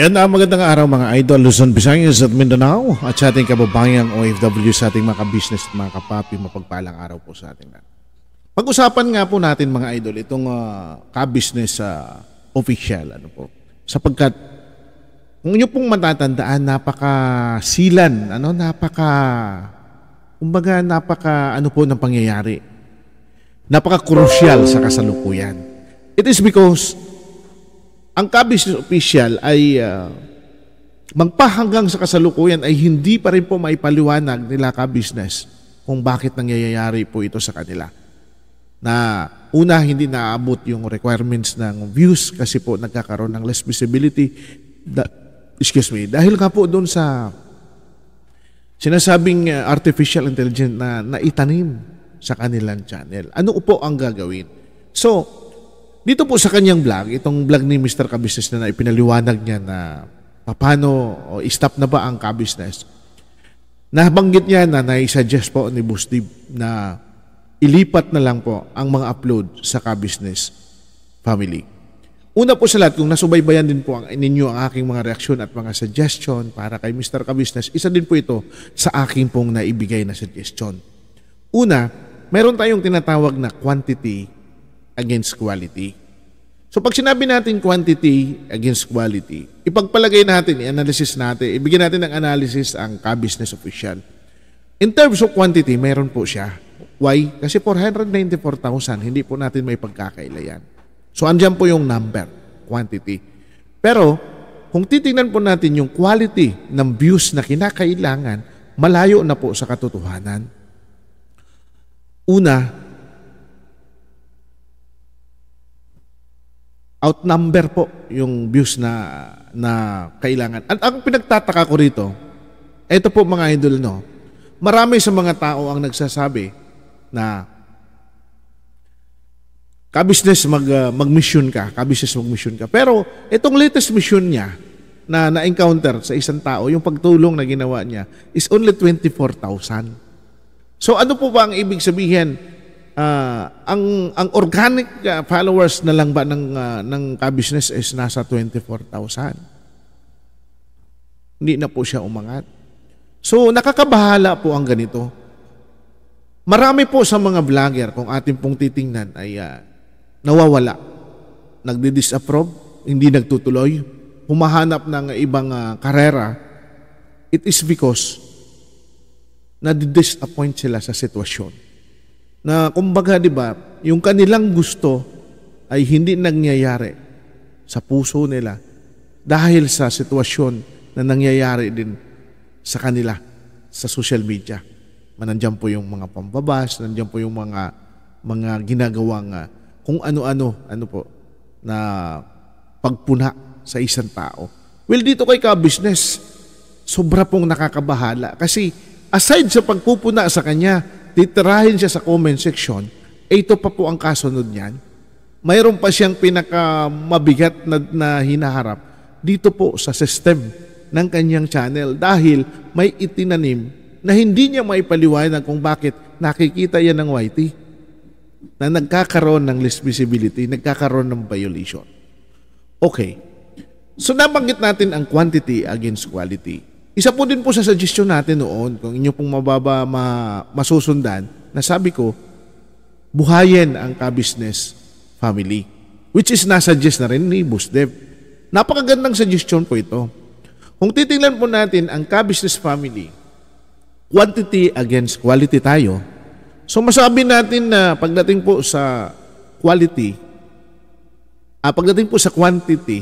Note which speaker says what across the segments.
Speaker 1: Yan ang magandang araw mga idol, Luzon, Visayas at Mindanao at sa ating kababayang OFW sa ating mga business at mga kapapi, mapagpalang araw po sa ating lahat. Pag-usapan nga po natin mga idol itong uh, ka-business uh, official ano po. Sapagkat kung inyo pong matatandaan napaka napakasilan, ano napaka kumbaga napaka ano po ng pangyayari. Napaka-crucial sa kasalukuyan. It is because ang cabinet official ay uh, magpahanggang sa kasalukuyan ay hindi pa rin po maipaliwanag nila ka-business kung bakit nangyayari po ito sa kanila. Na una, hindi naabot yung requirements ng views kasi po nagkakaroon ng less visibility. Da, excuse me, dahil ka po doon sa sinasabing ah, artificial intelligence na naitanim sa kanilang channel. Ano po ang gagawin? So, dito po sa kanyang vlog, itong vlog ni Mr. Kabisnes na, ipinaliwanag niya na paano o stop na ba ang kabisnes. Nabanggit niya na naisuggest po ni Boss na ilipat na lang po ang mga upload sa kabisnes family. Una po sa lahat, kung nasubaybayan din po ang ninyo ang aking mga reaksyon at mga suggestion para kay Mr. Kabisnes, isa din po ito sa aking pong naibigay na suggestion. Una, meron tayong tinatawag na quantity against quality. So pag sinabi natin quantity against quality, ipagpalagay natin, i-analysis natin, ibigyan natin ng analysis ang ka-business official. In terms of quantity, mayroon po siya. Why? Kasi 494,000, hindi po natin may pagkakaila yan. So andyan po yung number, quantity. Pero kung titingnan po natin yung quality ng views na kinakailangan, malayo na po sa katotohanan. Una, outnumber po yung views na na kailangan. At ang pinagtataka ko rito, ito po mga idol no. Marami sa mga tao ang nagsasabi na ka-business mag uh, mag-mission ka, ka-business mag-mission ka. Pero itong latest mission niya na na-encounter sa isang tao, yung pagtulong na ginawa niya is only 24,000. So ano po ba ang ibig sabihin uh, ang ang organic uh, followers na lang ba ng uh, ng ka-business is nasa 24,000. Hindi na po siya umangat. So nakakabahala po ang ganito. Marami po sa mga vlogger kung atin pong titingnan ay uh, nawawala. Nagdi-disapprove, hindi nagtutuloy, humahanap ng ibang uh, karera. It is because na-disappoint sila sa sitwasyon na kumbaga, di ba, yung kanilang gusto ay hindi nangyayari sa puso nila dahil sa sitwasyon na nangyayari din sa kanila sa social media. Nandiyan po yung mga pambabas, nandiyan po yung mga mga ginagawang uh, kung ano-ano, ano po, na pagpuna sa isang tao. Well, dito kay ka-business, sobra pong nakakabahala kasi aside sa pagpupuna sa kanya, titirahin siya sa comment section, eh, ito pa po ang kasunod niyan. Mayroon pa siyang pinakamabigat na, na hinaharap dito po sa system ng kanyang channel dahil may itinanim na hindi niya maipaliwanag kung bakit nakikita yan ng YT na nagkakaroon ng less visibility, nagkakaroon ng violation. Okay. So nabanggit natin ang quantity against quality. Isa po din po sa suggestion natin noon, kung inyo pong mababa ma, masusundan, na sabi ko, buhayin ang ka-business family. Which is nasuggest na rin ni Busdev. Napakagandang suggestion po ito. Kung titingnan po natin ang ka-business family, quantity against quality tayo, so masabi natin na pagdating po sa quality, ah, pagdating po sa quantity,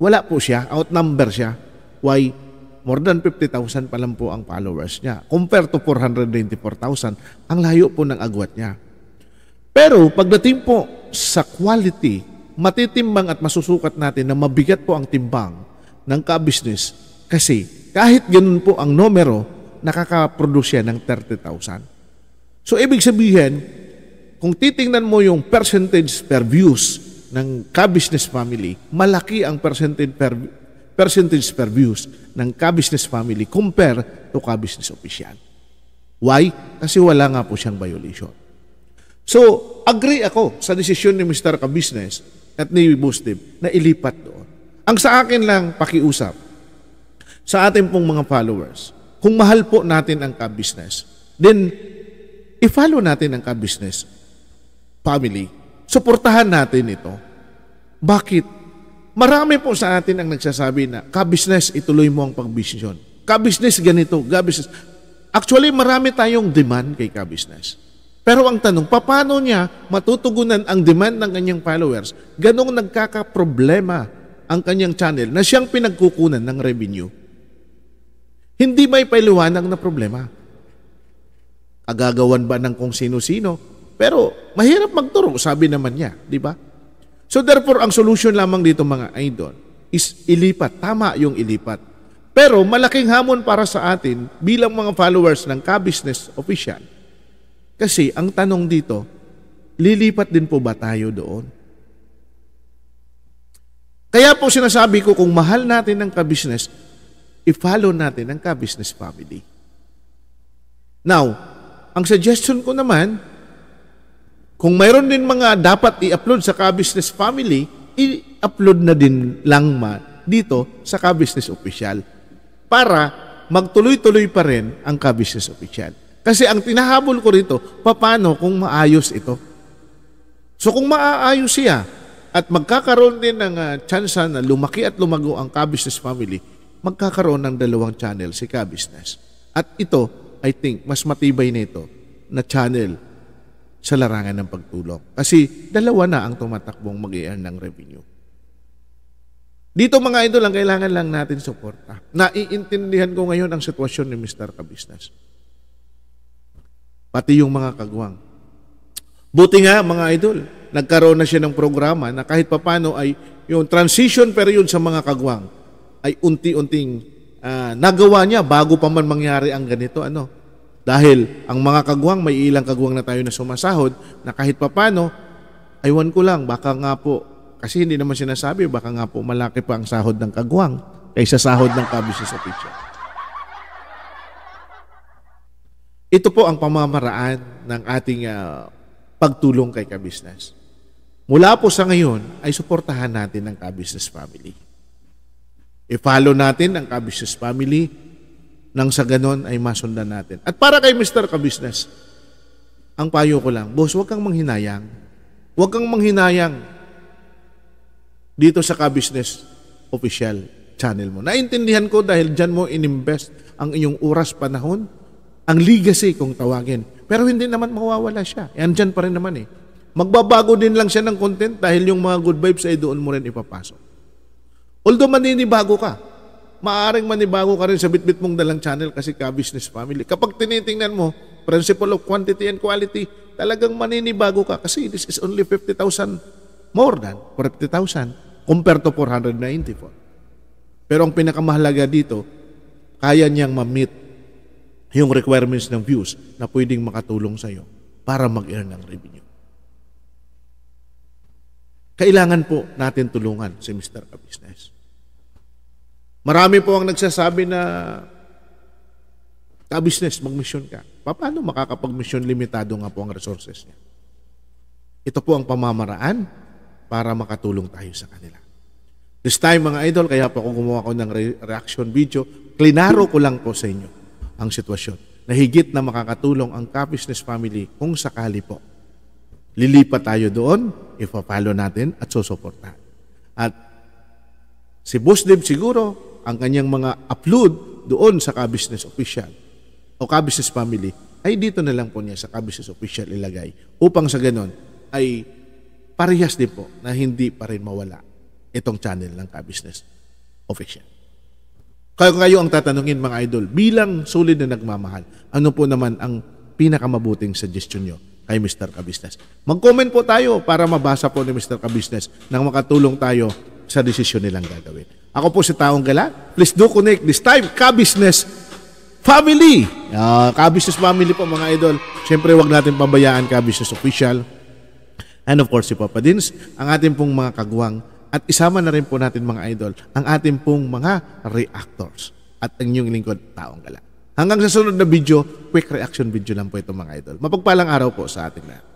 Speaker 1: wala po siya, outnumber siya. Why? more than 50,000 pa lang po ang followers niya. Compared to 494,000, ang layo po ng agwat niya. Pero pagdating po sa quality, matitimbang at masusukat natin na mabigat po ang timbang ng ka-business kasi kahit ganun po ang numero, nakakaproduce yan ng 30,000. So ibig sabihin, kung titingnan mo yung percentage per views ng ka-business family, malaki ang percentage per, percentage per views ng kabusiness family compare to kabusiness official. Why? Kasi wala nga po siyang violation. So, agree ako sa desisyon ni Mr. Kabusiness at ni Bustib na ilipat doon. Ang sa akin lang pakiusap sa ating pong mga followers, kung mahal po natin ang kabusiness, then i-follow natin ang kabusiness family. Suportahan natin ito. Bakit? Marami po sa atin ang nagsasabi na, ka-business, ituloy mo ang pag-vision. Ka-business, ganito, ka-business. Actually, marami tayong demand kay ka-business. Pero ang tanong, paano niya matutugunan ang demand ng kanyang followers? Ganong nagkakaproblema ang kanyang channel na siyang pinagkukunan ng revenue. Hindi may paliwanag na problema. Agagawan ba ng kung sino-sino? Pero mahirap magturo, sabi naman niya, di ba? So therefore, ang solution lamang dito mga idol is ilipat. Tama yung ilipat. Pero malaking hamon para sa atin bilang mga followers ng ka-business official. Kasi ang tanong dito, lilipat din po ba tayo doon? Kaya po sinasabi ko kung mahal natin ang ka-business, i-follow natin ang ka-business family. Now, ang suggestion ko naman, kung mayroon din mga dapat i-upload sa Ka-Business Family, i-upload na din lang man dito sa Ka-Business Official para magtuloy-tuloy pa rin ang Ka-Business Official. Kasi ang tinahabol ko rito, paano kung maayos ito? So kung maaayos siya at magkakaroon din ng uh, ah, chance na lumaki at lumago ang Ka-Business Family, magkakaroon ng dalawang channel si Ka-Business. At ito, I think, mas matibay nito na channel sa larangan ng pagtulong. Kasi dalawa na ang tumatakbong mag earn ng revenue. Dito mga idol, ang kailangan lang natin suporta. Naiintindihan ko ngayon ang sitwasyon ni Mr. Kabisnes. Pati yung mga kagwang. Buti nga mga idol, nagkaroon na siya ng programa na kahit papano ay yung transition period sa mga kagwang ay unti-unting uh, nagawa niya bago pa man mangyari ang ganito. Ano? Dahil ang mga kagwang, may ilang kagwang na tayo na sumasahod na kahit papano, aywan ko lang, baka nga po, kasi hindi naman sinasabi, baka nga po malaki pa ang sahod ng kagwang kaysa sahod ng kabisi sa pitsa. Ito po ang pamamaraan ng ating uh, pagtulong kay kabisnes. Mula po sa ngayon ay suportahan natin ang kabisnes family. I-follow natin ang kabisnes family nang sa ganon ay masundan natin. At para kay Mr. Kabusiness, ang payo ko lang, boss, huwag kang manghinayang. Huwag kang manghinayang dito sa Kabusiness official channel mo. Naintindihan ko dahil dyan mo ininvest ang iyong oras, panahon, ang legacy kung tawagin. Pero hindi naman mawawala siya. Yan eh, dyan pa rin naman eh. Magbabago din lang siya ng content dahil yung mga good vibes ay doon mo rin ipapasok. Although maninibago ka, Maaring manibago ka rin sa bitbit mong dalang channel kasi ka business family. Kapag tinitingnan mo, principle of quantity and quality, talagang maninibago ka kasi this is only 50,000 more than 50,000 compared to 494. Pero ang pinakamahalaga dito, kaya niyang ma-meet yung requirements ng views na pwedeng makatulong sa iyo para mag-earn ng revenue. Kailangan po natin tulungan si Mr. Kabusiness. Marami po ang nagsasabi na ka-business, mag ka. Paano makakapag Limitado nga po ang resources niya. Ito po ang pamamaraan para makatulong tayo sa kanila. This time mga idol, kaya po kung gumawa ko ng re- reaction video, klinaro ko lang po sa inyo ang sitwasyon na higit na makakatulong ang Ka-Business Family kung sakali po. Lilipat tayo doon, ipapalo natin at susuportahan. At si Boss Dave siguro, ang kanyang mga upload doon sa ka official o ka family, ay dito na lang po niya sa ka official ilagay upang sa ganon ay parehas din po na hindi pa rin mawala itong channel ng ka official. Kayo kung kayo ang tatanungin mga idol, bilang solid na nagmamahal, ano po naman ang pinakamabuting suggestion nyo kay Mr. Kabisnes? Mag-comment po tayo para mabasa po ni Mr. Kabisnes nang makatulong tayo sa desisyon nilang gagawin. Ako po si Taong Gala. Please do connect this time. Ka-business family. Uh, ah, ka-business family po mga idol. Siyempre huwag natin pabayaan ka-business official. And of course si Papa Dins, ang ating pong mga kagwang at isama na rin po natin mga idol ang ating pong mga reactors at ang inyong lingkod Taong Gala. Hanggang sa sunod na video, quick reaction video lang po ito mga idol. Mapagpalang araw po sa ating lahat.